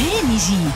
هامجي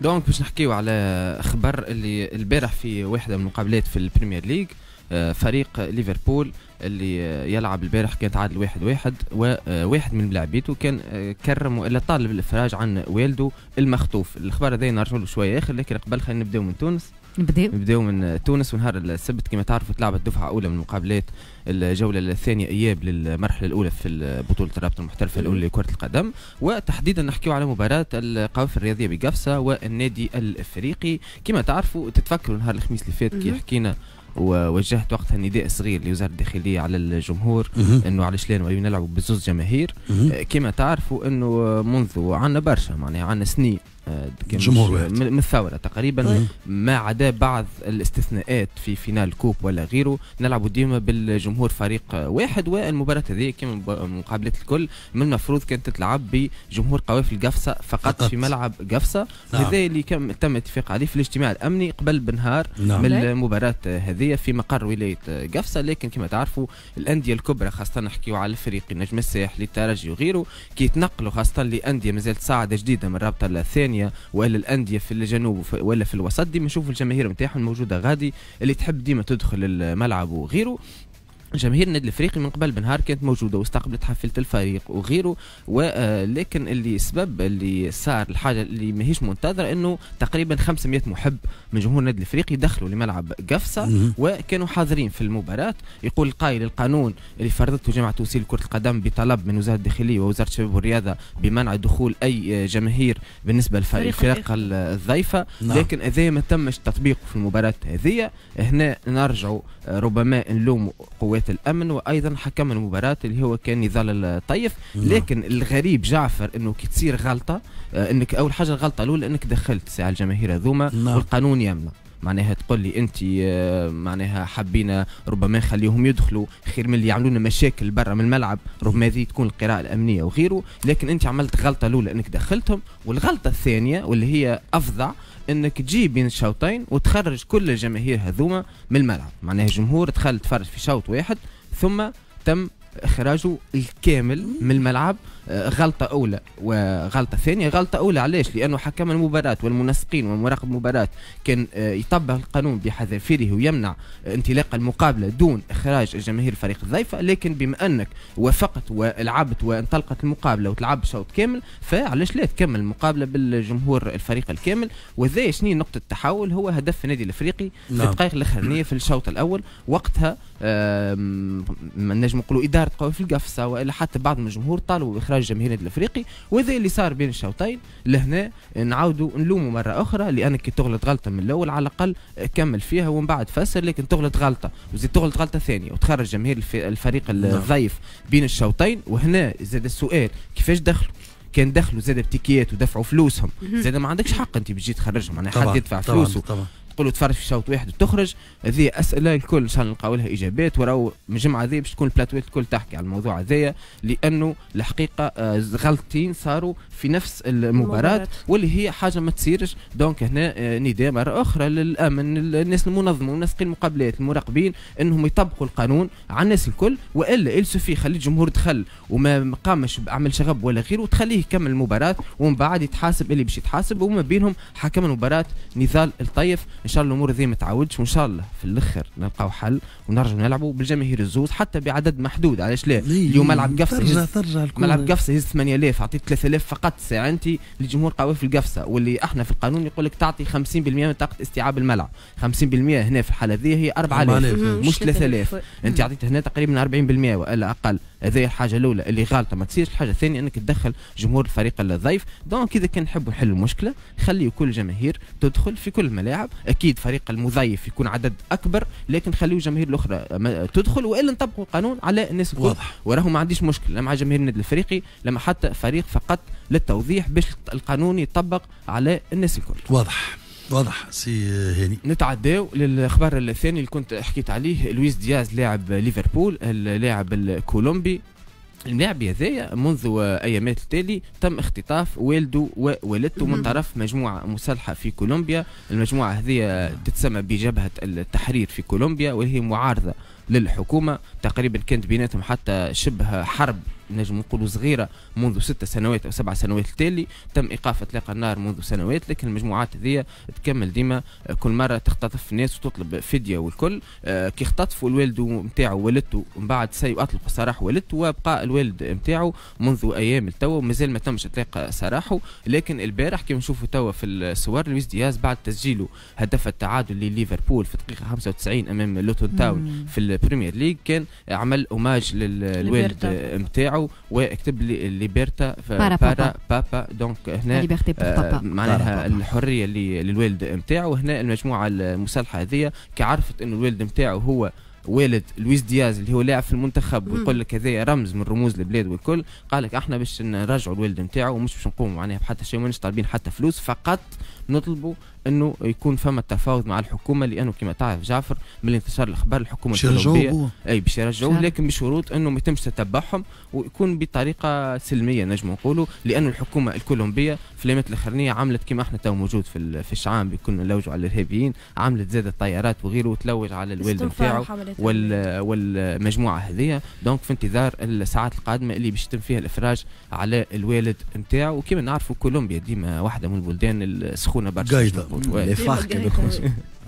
دونك باش نحكيو على خبر اللي البارح في واحده من المقابلات في البريمير ليج آه، فريق ليفربول اللي آه، يلعب البارح كان تعادل واحد واحد وواحد آه، من لاعبيته كان كرم والا طالب الافراج عن والده المخطوف الخبر هذا نرجعوا له شويه اخر لكن قبل خلينا نبداو من تونس نبداو نبداو من تونس ونهار السبت كما تعرفوا تلعبت دفعه اولى من مقابلات الجوله الثانيه اياب للمرحله الاولى في بطوله الرابطه المحترفه الاولى لكره القدم وتحديدا نحكيو على مباراه القوافل الرياضيه بقفصه والنادي الافريقي كما تعرفوا تتفكروا نهار الخميس اللي فات كي حكينا ووجهت وقتها نداء صغير لوزاره الداخليه على الجمهور انه علاش لا نلعبوا بزوز جماهير آه، كما تعرفوا انه منذ عندنا برشا معناها عندنا سنين آه، جمهور من الثوره تقريبا ما عدا بعض الاستثناءات في فينال كوب ولا غيره نلعبوا ديما بالجمهور فريق واحد والمباراه هذه كما مقابلات الكل من المفروض كانت تلعب بجمهور قوافل قفصه فقط, فقط. في ملعب قفصه نعم. هذا اللي تم اتفاق عليه في الاجتماع الامني قبل بنهار نعم. من المباراه هذه هذه في مقر ولايه قفصه لكن كما تعرفوا الانديه الكبرى خاصه نحكيو على الفريق النجم الساحلي الترجي وغيره كي يتنقلوا خاصه لانديه مازالت صاعده جديده من الرابطه الثانيه ولا الانديه في الجنوب ولا في الوسط ديما نشوفوا الجماهير نتاعهم موجوده غادي اللي تحب ديما تدخل الملعب وغيره جماهير النادي الافريقي من قبل بنهار كانت موجوده واستقبلت حفله الفريق وغيره ولكن آه، اللي سبب اللي صار الحاجه اللي ماهيش منتظره انه تقريبا 500 محب من جمهور النادي الافريقي دخلوا لملعب قفصه وكانوا حاضرين في المباراه يقول قائل القانون اللي فرضته جامعه توصيل كره القدم بطلب من وزاره الداخليه ووزاره الشباب والرياضه بمنع دخول اي آه، جماهير بالنسبه للفرق الضيفه نعم. لكن اذا ما تمش تطبيقه في المباراه هذه هنا نرجع آه، ربما نلوم قوات الأمن وأيضا حكم المباراة اللي هو كان نضال الطيف نعم. لكن الغريب جعفر أنه كي تصير غلطة آه، أنك أول حاجة الغلطة الأولى أنك دخلت ساعة الجماهير هذوما نعم. والقانون يمنع معناها تقول لي انت آه، معناها حبينا ربما نخليهم يدخلوا خير من اللي لنا مشاكل برا من الملعب ربما هذه تكون القراءه الامنيه وغيره لكن انت عملت غلطه الاولى انك دخلتهم والغلطه الثانيه واللي هي افظع انك تجيب بين الشوطين وتخرج كل الجماهير هذوما من الملعب معناها جمهور دخل تفرج في شوط واحد ثم تم اخراجه الكامل من الملعب آه، غلطة أولى وغلطة ثانية غلطة أولى علاش لأنه حكم المباراة والمنسقين ومراقب المباراة كان آه، يطبق القانون بحذافيره ويمنع انطلاق المقابلة دون إخراج الجماهير فريق الضيفة لكن بما أنك وافقت ولعبت وانطلقت المقابلة وتلعب شوط كامل فعلاش لا تكمل المقابلة بالجمهور الفريق الكامل وذا شنو نقطة التحول هو هدف النادي الأفريقي في نعم. الدقائق الأخرانية في الشوط الأول وقتها نجم نقولوا إدارة ظهرت قوى في القفصه والا حتى بعض من الجمهور طالبوا باخراج جماهير النادي الافريقي وهذا اللي صار بين الشوطين لهنا نعاودوا نلوموا مره اخرى لانك تغلط غلطه من الاول على الاقل كمل فيها ومن بعد فسر لكن تغلط غلطه وزيد تغلط غلطه ثانيه وتخرج جماهير الفريق نعم. الضيف بين الشوطين وهنا زاد السؤال كيفاش دخلوا كان دخلوا زاد بتيكيات ودفعوا فلوسهم زاد ما عندكش حق انت بتجي تخرجهم معناها حد يدفع فلوسه طبعًا طبعًا. تقول تفرج في شوط واحد وتخرج هذه اسئله الكل ان شاء الله نلقاو لها اجابات وراو من الجمعه هذه باش تكون البلاتوات الكل تحكي على الموضوع هذايا لانه الحقيقه آه، غلطتين صاروا في نفس المباراه واللي هي حاجه ما تصيرش دونك هنا آه، نداء مره اخرى للامن الناس المنظمه ومنسقين المقابلات المراقبين انهم يطبقوا القانون على الناس الكل والا السوفي خلي الجمهور دخل وما قامش بعمل شغب ولا غيره وتخليه يكمل المباراه ومن بعد يتحاسب اللي باش يتحاسب وما بينهم حكم المباراه نضال الطيف ان شاء الله الامور ذي ما تعاودش وان شاء الله في الاخر نلقاو حل ونرجعوا نلعبوا بالجماهير الزوز حتى بعدد محدود علاش لا اليوم ملعب قفصه ترجع ترجع ملعب قفصه يهز 8000 عطيت 3000 فقط ساعه انت للجمهور قوي في القفصه واللي احنا في القانون يقول لك تعطي 50% من طاقه استيعاب الملعب 50% هنا في الحاله ذي هي 4000 مش 3000 انت عطيت هنا تقريبا 40% والا اقل هذه الحاجه الاولى اللي غالطه ما تصيرش الحاجه الثانيه انك تدخل جمهور الفريق الضيف دونك اذا كان نحبوا نحلوا المشكله خليوا كل الجماهير تدخل في كل الملاعب اكيد فريق المضيف يكون عدد اكبر لكن خليوا الجماهير الاخرى تدخل والا نطبقوا القانون على الناس الكل واضح وراه ما عنديش مشكلة لا مع جماهير النادي الافريقي لا مع حتى فريق فقط للتوضيح باش القانون يطبق على الناس الكل واضح واضح سي هاني نتعداو للخبر الثاني اللي كنت حكيت عليه لويس دياز لاعب ليفربول اللاعب الكولومبي اللاعب هذايا منذ ايامات التالي تم اختطاف والده ووالدته من طرف مجموعه مسلحه في كولومبيا المجموعه هذه تتسمى بجبهه التحرير في كولومبيا وهي معارضه للحكومه تقريبا كانت بيناتهم حتى شبه حرب نجم نقولوا صغيره منذ ست سنوات او سبع سنوات التالي تم ايقاف اطلاق النار منذ سنوات لكن المجموعات هذه تكمل ديما كل مره تختطف ناس وتطلب فديه والكل آه، كي اختطفوا الوالد نتاعو والدته من بعد سي اطلقوا سراح والدته وبقى الوالد نتاعو منذ ايام التو مازال ما تمش اطلاق سراحه لكن البارح كي نشوفوا توا في الصور لويس دياز بعد تسجيله هدف التعادل لليفربول في الدقيقه 95 امام لوتون تاون في البريمير ليج كان عمل اوماج للوالد نتاعو وكتب لي ليبرتا بارا بابا, بابا دونك هنا آه، معناها الحريه اللي للوالد نتاعو هنا المجموعه المسلحه هذه كعرفت انه الوالد نتاعو هو والد لويس دياز اللي هو لاعب في المنتخب ويقول لك هذا رمز من رموز البلاد والكل قال لك احنا باش نرجعوا الوالد نتاعو ومش باش نقوموا معناها بحتى شيء مانيش طالبين حتى فلوس فقط نطلبوا انه يكون فما تفاوض مع الحكومه لانه كما تعرف جعفر من انتشار الاخبار الحكومه الكولومبيه اي باش يرجعوه لكن بشروط انه ما يتمش تتبعهم ويكون بطريقه سلميه نجم نقولوا لانه الحكومه الكولومبيه في الايامات الاخرانيه عملت كما احنا تو موجود في في الشعام كنا نلوجوا على الارهابيين عملت زاد الطيارات وغيره وتلوج على الوالد نتاعو وال والمجموعه هذيا دونك في انتظار الساعات القادمه اللي باش يتم فيها الافراج على الوالد نتاعو وكما نعرفوا كولومبيا ديما واحده من البلدان السخونه اخونا برشا قايده الافاق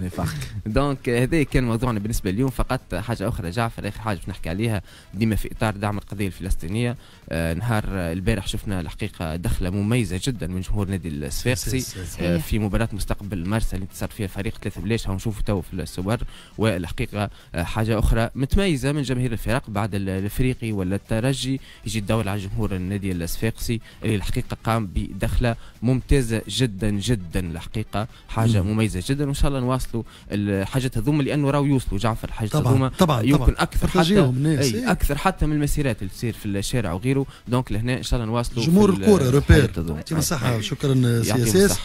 نفاق دونك هذا كان موضوعنا بالنسبه اليوم فقط حاجه اخرى جعفر اخر حاجه بنحكي عليها ديما في اطار دعم القضيه الفلسطينيه آه، نهار البارح شفنا الحقيقه دخله مميزه جدا من جمهور نادي الصفاقسي آه، في مباراه مستقبل مارس اللي انتصر فيها فريق ثلاث بلاش نشوفوا تو في الصور والحقيقه آه، حاجه اخرى متميزه من جماهير الفرق بعد الافريقي ولا الترجي يجي الدور على جمهور النادي الصفاقسي اللي الحقيقه قام بدخله ممتازه جدا جدا الحقيقه حاجه مميزه جدا وان شاء الله نواصل يوصلوا الحاجات هذوما لانه راهو يوصلوا جعفر الحاجات هذوما يمكن طبعًا. اكثر حتى أي إيه. اكثر حتى من المسيرات اللي تصير في الشارع وغيره دونك لهنا ان شاء الله نواصلوا جمهور الكوره روبير يعطيكم الصحه شكرا سي اس اس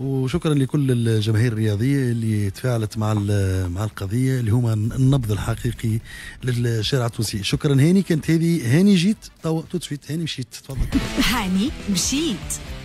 وشكرا لكل الجماهير الرياضيه اللي تفاعلت مع مع القضيه اللي هما النبض الحقيقي للشارع التونسي شكرا هاني كانت هذه هاني جيت تو تسويت هاني مشيت تفضل هاني مشيت